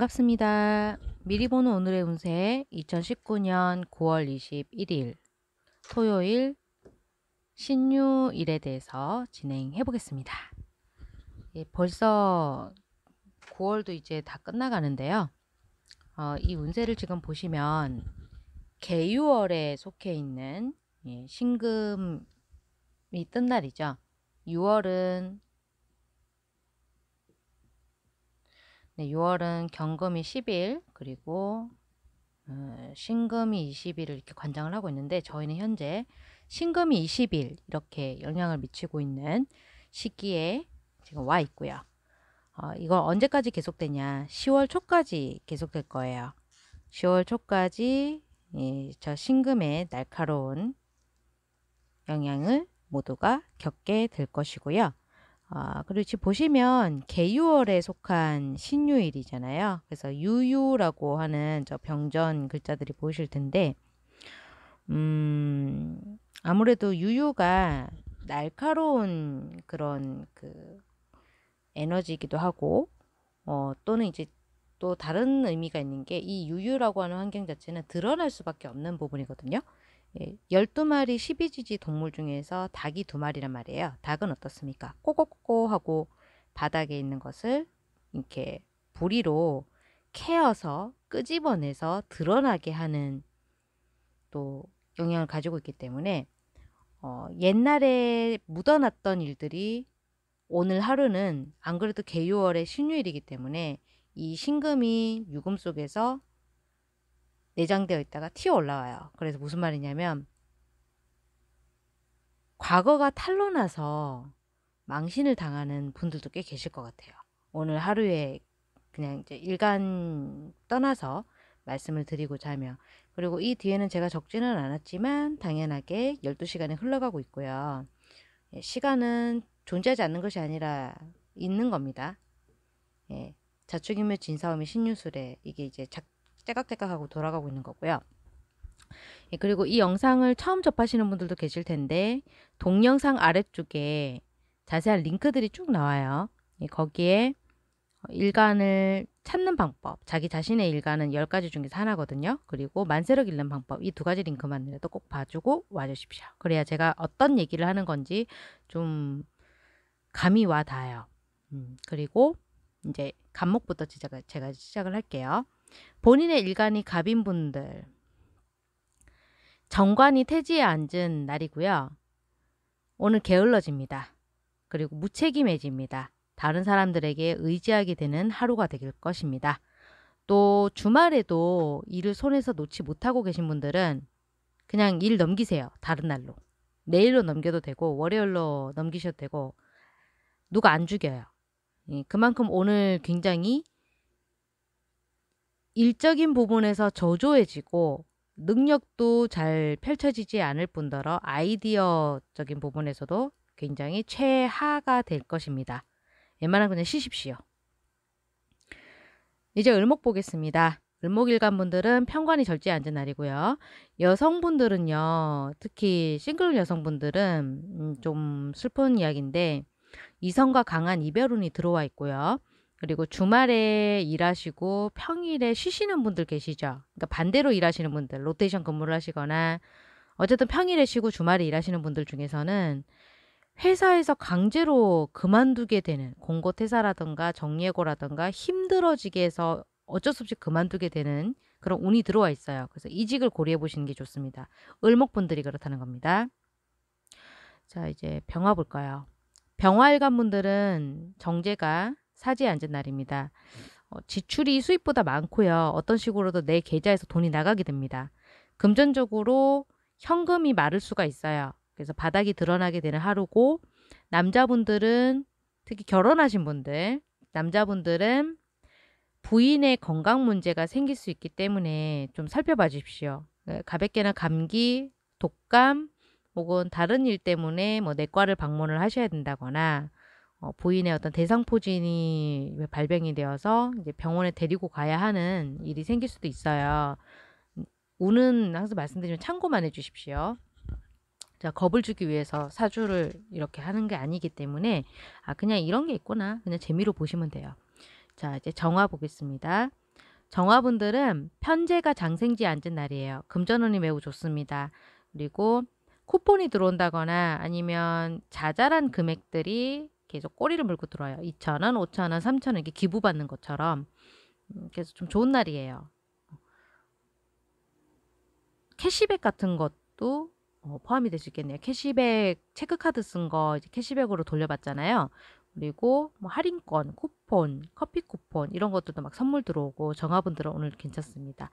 반갑습니다. 미리 보는 오늘의 운세 2019년 9월 21일 토요일 신유일에 대해서 진행해 보겠습니다. 예, 벌써 9월도 이제 다 끝나가는데요. 어, 이 운세를 지금 보시면 개유월에 속해 있는 예, 신금이 뜬 날이죠. 6월은 네, 6월은 경금이 10일 그리고 어, 신금이 20일을 이렇게 관장을 하고 있는데 저희는 현재 신금이 20일 이렇게 영향을 미치고 있는 시기에 지금 와 있고요. 어, 이거 언제까지 계속되냐 10월 초까지 계속될 거예요. 10월 초까지 예, 저 신금의 날카로운 영향을 모두가 겪게 될 것이고요. 아, 그리고 지금 보시면 개유월에 속한 신유일이잖아요. 그래서 유유라고 하는 저 병전 글자들이 보이실 텐데 음, 아무래도 유유가 날카로운 그런 그 에너지이기도 하고 어, 또는 이제 또 다른 의미가 있는 게 이 유유라고 하는 환경 자체는 드러날 수밖에 없는 부분이거든요. 예, 12마리 12지지 동물 중에서 닭이 두 마리란 말이에요. 닭은 어떻습니까? 꼬꼬꼬 하고 바닥에 있는 것을 이렇게 부리로 캐어서 끄집어내서 드러나게 하는 또 영향을 가지고 있기 때문에 어, 옛날에 묻어놨던 일들이 오늘 하루는 안 그래도 개유월의 신유일이기 때문에 이 신금이 유금 속에서 내장되어 있다가 튀어 올라와요. 그래서 무슨 말이냐면 과거가 탄로나서 망신을 당하는 분들도 꽤 계실 것 같아요. 오늘 하루에 그냥 이제 일간 떠나서 말씀을 드리고자 하며 그리고 이 뒤에는 제가 적지는 않았지만 당연하게 12시간이 흘러가고 있고요. 예, 시간은 존재하지 않는 것이 아니라 있는 겁니다. 예, 자축인묘 진사오의 신유술에 이게 이제 작, 깨깍깨깍하고 돌아가고 있는 거고요. 예, 그리고 이 영상을 처음 접하시는 분들도 계실 텐데 동영상 아래쪽에 자세한 링크들이 쭉 나와요. 예, 거기에 일간을 찾는 방법, 자기 자신의 일간은 10가지 중에서 하나거든요. 그리고 만세력 읽는 방법, 이 두 가지 링크만 이라도 꼭 봐주고 와주십시오. 그래야 제가 어떤 얘기를 하는 건지 좀 감이 와 닿아요. 음, 그리고 이제 감목부터 제가, 제가 시작을 할게요. 본인의 일간이 갑인 분들, 정관이 태지에 앉은 날이고요. 오늘 게을러집니다. 그리고 무책임해집니다. 다른 사람들에게 의지하게 되는 하루가 될 것입니다. 또 주말에도 일을 손에서 놓지 못하고 계신 분들은 그냥 일 넘기세요. 다른 날로. 내일로 넘겨도 되고 월요일로 넘기셔도 되고 누가 안 죽여요. 예, 그만큼 오늘 굉장히 일적인 부분에서 저조해지고 능력도 잘 펼쳐지지 않을 뿐더러 아이디어적인 부분에서도 굉장히 최하가 될 것입니다. 웬만하면 그냥 쉬십시오. 이제 을목 보겠습니다. 을목일간 분들은 편관이 절제 앉은 날이고요. 여성분들은요, 특히 싱글 여성분들은 음, 좀 슬픈 이야기인데 이성과 강한 이별운이 들어와 있고요. 그리고 주말에 일하시고 평일에 쉬시는 분들 계시죠. 그러니까 반대로 일하시는 분들, 로테이션 근무를 하시거나 어쨌든 평일에 쉬고 주말에 일하시는 분들 중에서는 회사에서 강제로 그만두게 되는 공고 퇴사라든가 정리해고라든가 힘들어지게 해서 어쩔 수 없이 그만두게 되는 그런 운이 들어와 있어요. 그래서 이직을 고려해 보시는 게 좋습니다. 을목분들이 그렇다는 겁니다. 자, 이제 병화 볼까요? 병화일관 분들은 정제가 사지에 앉은 날입니다. 어, 지출이 수입보다 많고요. 어떤 식으로도 내 계좌에서 돈이 나가게 됩니다. 금전적으로 현금이 마를 수가 있어요. 그래서 바닥이 드러나게 되는 하루고 남자분들은 특히 결혼하신 분들, 남자분들은 부인의 건강 문제가 생길 수 있기 때문에 좀 살펴봐 주십시오. 네, 가볍게나 감기, 독감, 혹은 다른 일 때문에 뭐 내과를 방문을 하셔야 된다거나 어, 보인의 어떤 대상포진이 발병이 되어서 이제 병원에 데리고 가야 하는 일이 생길 수도 있어요. 음, 우는 항상 말씀드리면 참고만 해주십시오. 자, 겁을 주기 위해서 사주를 이렇게 하는 게 아니기 때문에 아 그냥 이런 게 있구나 그냥 재미로 보시면 돼요. 자 이제 정화 보겠습니다. 정화분들은 편제가 장생지에 앉은 날이에요. 금전운이 매우 좋습니다. 그리고 쿠폰이 들어온다거나 아니면 자잘한 금액들이 계속 꼬리를 물고 들어와요. 2,000원, 5,000원, 3,000원 이렇게 기부받는 것처럼 음, 그래좀 좋은 날이에요. 캐시백 같은 것도 어, 포함이 될 수 있겠네요. 캐시백 체크카드 쓴 거 이제 캐시백으로 돌려받잖아요. 그리고 뭐 할인권, 쿠폰, 커피 쿠폰 이런 것들도 막 선물 들어오고 정화분들은 오늘 괜찮습니다.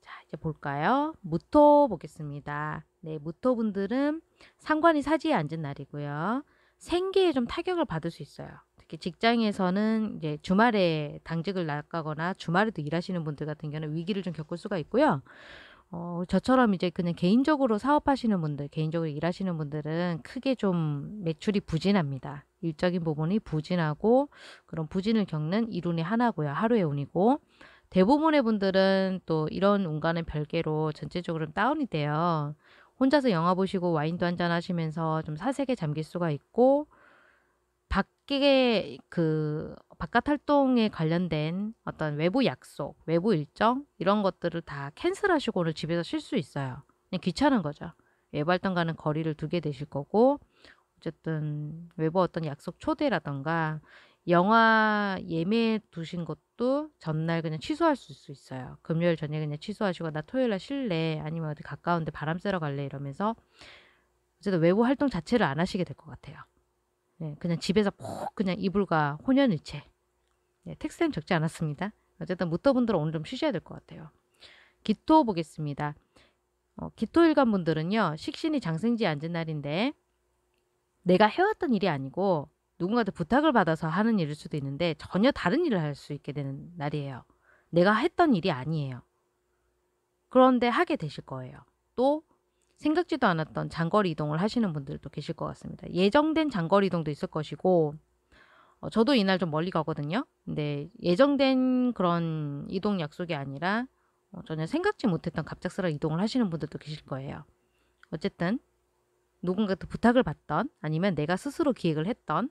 자 이제 볼까요? 무토 보겠습니다. 네, 무토분들은 상관이 사지에 앉은 날이고요. 생계에 좀 타격을 받을 수 있어요. 특히 직장에서는 이제 주말에 당직을 나가거나 주말에도 일하시는 분들 같은 경우는 위기를 좀 겪을 수가 있고요. 어, 저처럼 이제 그냥 개인적으로 사업하시는 분들, 개인적으로 일하시는 분들은 크게 좀 매출이 부진합니다. 일적인 부분이 부진하고 그런 부진을 겪는 일운의 하나고요. 하루의 운이고 대부분의 분들은 또 이런 운과는 별개로 전체적으로 다운이 돼요. 혼자서 영화 보시고 와인도 한잔 하시면서 좀 사색에 잠길 수가 있고 밖에 그 바깥 활동에 관련된 어떤 외부 약속, 외부 일정 이런 것들을 다 캔슬하시고 오늘 집에서 쉴 수 있어요. 그냥 귀찮은 거죠. 외부 활동가는 거리를 두게 되실 거고 어쨌든 외부 어떤 약속 초대라던가 영화 예매 두신 것도 전날 그냥 취소할수 있어요. 금요일 저녁에 그냥 취소하시고 나 토요일 날 쉴래 아니면 어디 가까운데 바람 쐬러 갈래 이러면서 어쨌든 외부 활동 자체를 안 하시게 될 것 같아요. 네, 그냥 집에서 푹 그냥 이불과 혼연일체. 네, 텍스는 적지 않았습니다. 어쨌든 무토분들은 오늘 좀 쉬셔야 될 것 같아요. 기토 보겠습니다. 어, 기토일간 분들은요 식신이 장생지에 앉은 날인데 내가 해왔던 일이 아니고 누군가한테 부탁을 받아서 하는 일일 수도 있는데 전혀 다른 일을 할 수 있게 되는 날이에요. 내가 했던 일이 아니에요. 그런데 하게 되실 거예요. 또 생각지도 않았던 장거리 이동을 하시는 분들도 계실 것 같습니다. 예정된 장거리 이동도 있을 것이고 어, 저도 이날 좀 멀리 가거든요. 근데 예정된 그런 이동 약속이 아니라 어, 전혀 생각지 못했던 갑작스러운 이동을 하시는 분들도 계실 거예요. 어쨌든 누군가한테 부탁을 받던 아니면 내가 스스로 기획을 했던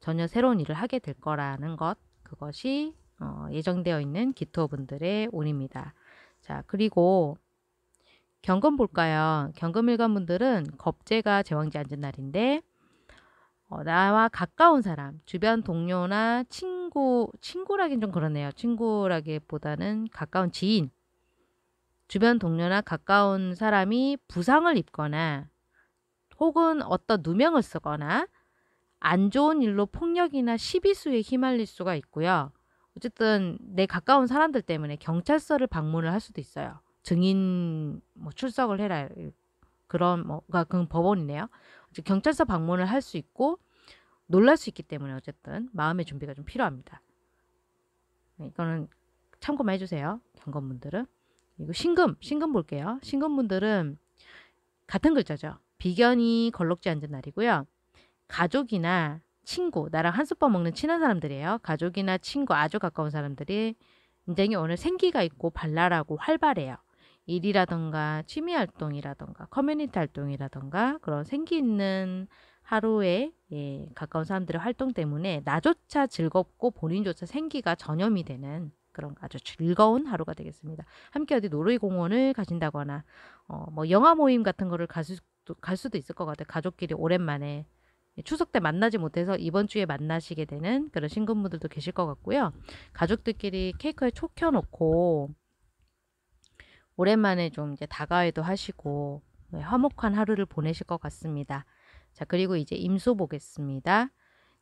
전혀 새로운 일을 하게 될 거라는 것 그것이 어, 예정되어 있는 기토분들의 운입니다. 자 그리고 경금 볼까요? 경금 일관분들은 겁재가 제왕지 앉은 날인데 어, 나와 가까운 사람, 주변 동료나 친구, 친구라긴 좀 그러네요. 친구라기보다는 가까운 지인, 주변 동료나 가까운 사람이 부상을 입거나 혹은 어떤 누명을 쓰거나 안 좋은 일로 폭력이나 시비수에 휘말릴 수가 있고요. 어쨌든 내 가까운 사람들 때문에 경찰서를 방문을 할 수도 있어요. 증인 뭐 출석을 해라 그런 뭐가 그 법원이네요. 경찰서 방문을 할 수 있고 놀랄 수 있기 때문에 어쨌든 마음의 준비가 좀 필요합니다. 네, 이거는 참고만 해주세요. 경건분들은 이거 고 신금 신금 볼게요. 신금분들은 같은 글자죠. 비견이 걸럭지 않은 날이고요. 가족이나 친구, 나랑 한솥 밥 먹는 친한 사람들이에요. 가족이나 친구, 아주 가까운 사람들이 굉장히 오늘 생기가 있고 발랄하고 활발해요. 일이라던가 취미 활동이라던가 커뮤니티 활동이라던가 그런 생기 있는 하루에 예, 가까운 사람들의 활동 때문에 나조차 즐겁고 본인조차 생기가 전염이 되는 그런 아주 즐거운 하루가 되겠습니다. 함께 어디 놀이공원을 가신다거나 어, 뭐 영화 모임 같은 거를 갈, 수, 도갈 수도 있을 것 같아요. 가족끼리 오랜만에 예, 추석 때 만나지 못해서 이번 주에 만나시게 되는 그런 신혼분들도 계실 것 같고요. 가족들끼리 케이크에 촉 켜놓고 오랜만에 좀 이제 다가회도 하시고 네, 화목한 하루를 보내실 것 같습니다. 자 그리고 이제 임수 보겠습니다.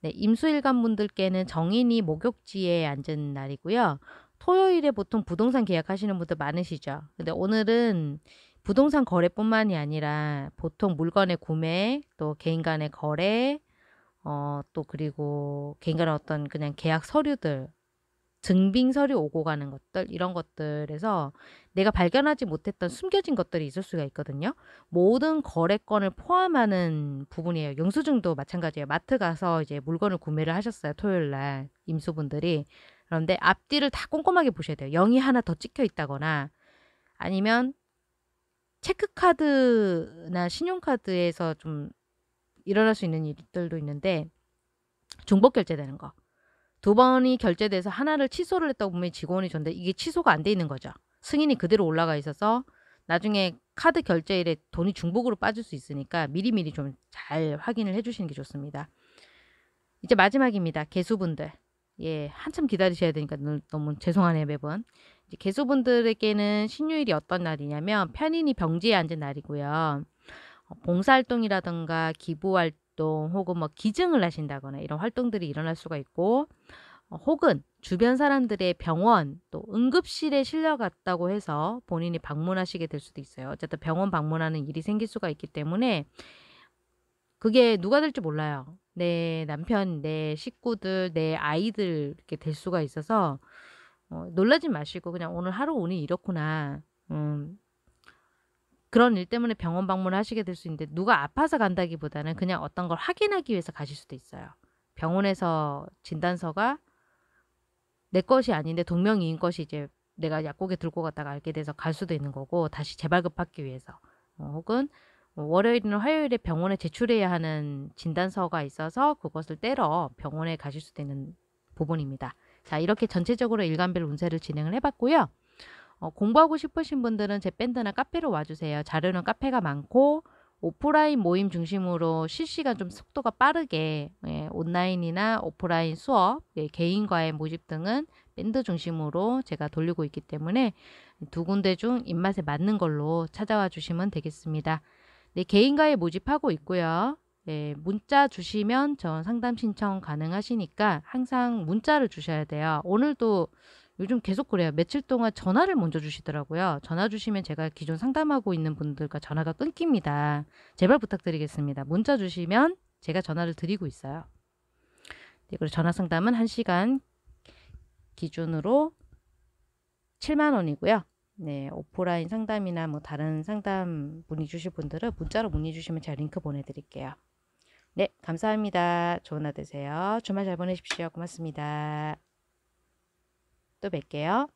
네, 임수일간 분들께는 정인이 목욕지에 앉은 날이고요. 토요일에 보통 부동산 계약하시는 분들 많으시죠. 근데 오늘은 부동산 거래뿐만이 아니라 보통 물건의 구매, 또 개인 간의 거래, 어, 또 그리고 개인 간의 어떤 그냥 계약 서류들, 증빙 서류 오고 가는 것들, 이런 것들에서 내가 발견하지 못했던 숨겨진 것들이 있을 수가 있거든요. 모든 거래권을 포함하는 부분이에요. 영수증도 마찬가지예요. 마트 가서 이제 물건을 구매를 하셨어요. 토요일 날 임수분들이. 그런데 앞뒤를 다 꼼꼼하게 보셔야 돼요. 0이 하나 더 찍혀 있다거나 아니면 체크카드나 신용카드에서 좀 일어날 수 있는 일들도 있는데 중복 결제되는 거. 두 번이 결제돼서 하나를 취소를 했다고 보면 직원이 전데 이게 취소가 안 돼 있는 거죠. 승인이 그대로 올라가 있어서 나중에 카드 결제일에 돈이 중복으로 빠질 수 있으니까 미리미리 좀 잘 확인을 해주시는 게 좋습니다. 이제 마지막입니다. 개수분들. 예, 한참 기다리셔야 되니까 너무 죄송하네요, 매번. 이제 개수분들에게는 신유일이 어떤 날이냐면 편인이 병지에 앉은 날이고요. 어, 봉사활동이라든가 기부활동 혹은 뭐 기증을 하신다거나 이런 활동들이 일어날 수가 있고 어, 혹은 주변 사람들의 병원 또 응급실에 실려갔다고 해서 본인이 방문하시게 될 수도 있어요. 어쨌든 병원 방문하는 일이 생길 수가 있기 때문에 그게 누가 될지 몰라요. 내 남편, 내 식구들, 내 아이들 이렇게 될 수가 있어서 어, 놀라지 마시고 그냥 오늘 하루 운이 이렇구나. 음, 그런 일 때문에 병원 방문을 하시게 될 수 있는데 누가 아파서 간다기보다는 그냥 어떤 걸 확인하기 위해서 가실 수도 있어요. 병원에서 진단서가 내 것이 아닌데 동명이인 것이 이제 내가 약국에 들고 갔다가 알게 돼서 갈 수도 있는 거고 다시 재발급받기 위해서 어, 혹은 월요일이나 화요일에 병원에 제출해야 하는 진단서가 있어서 그것을 떼러 병원에 가실 수도 있는 부분입니다. 자, 이렇게 전체적으로 일관별 운세를 진행을 해봤고요. 어, 공부하고 싶으신 분들은 제 밴드나 카페로 와주세요. 자료는 카페가 많고 오프라인 모임 중심으로 실시간 좀 속도가 빠르게 예, 온라인이나 오프라인 수업, 예, 개인과의 모집 등은 밴드 중심으로 제가 돌리고 있기 때문에 두 군데 중 입맛에 맞는 걸로 찾아와 주시면 되겠습니다. 네, 개인과의 모집하고 있고요. 네, 문자 주시면 전 상담 신청 가능하시니까 항상 문자를 주셔야 돼요. 오늘도 요즘 계속 그래요. 며칠 동안 전화를 먼저 주시더라고요. 전화 주시면 제가 기존 상담하고 있는 분들과 전화가 끊깁니다. 제발 부탁드리겠습니다. 문자 주시면 제가 전화를 드리고 있어요. 네, 그리고 전화 상담은 1시간 기준으로 7만 원이고요. 네, 오프라인 상담이나 뭐 다른 상담 문의 주실 분들은 문자로 문의 주시면 제가 링크 보내드릴게요. 네, 감사합니다. 좋은 하루 되세요. 주말 잘 보내십시오. 고맙습니다. 또 뵐게요.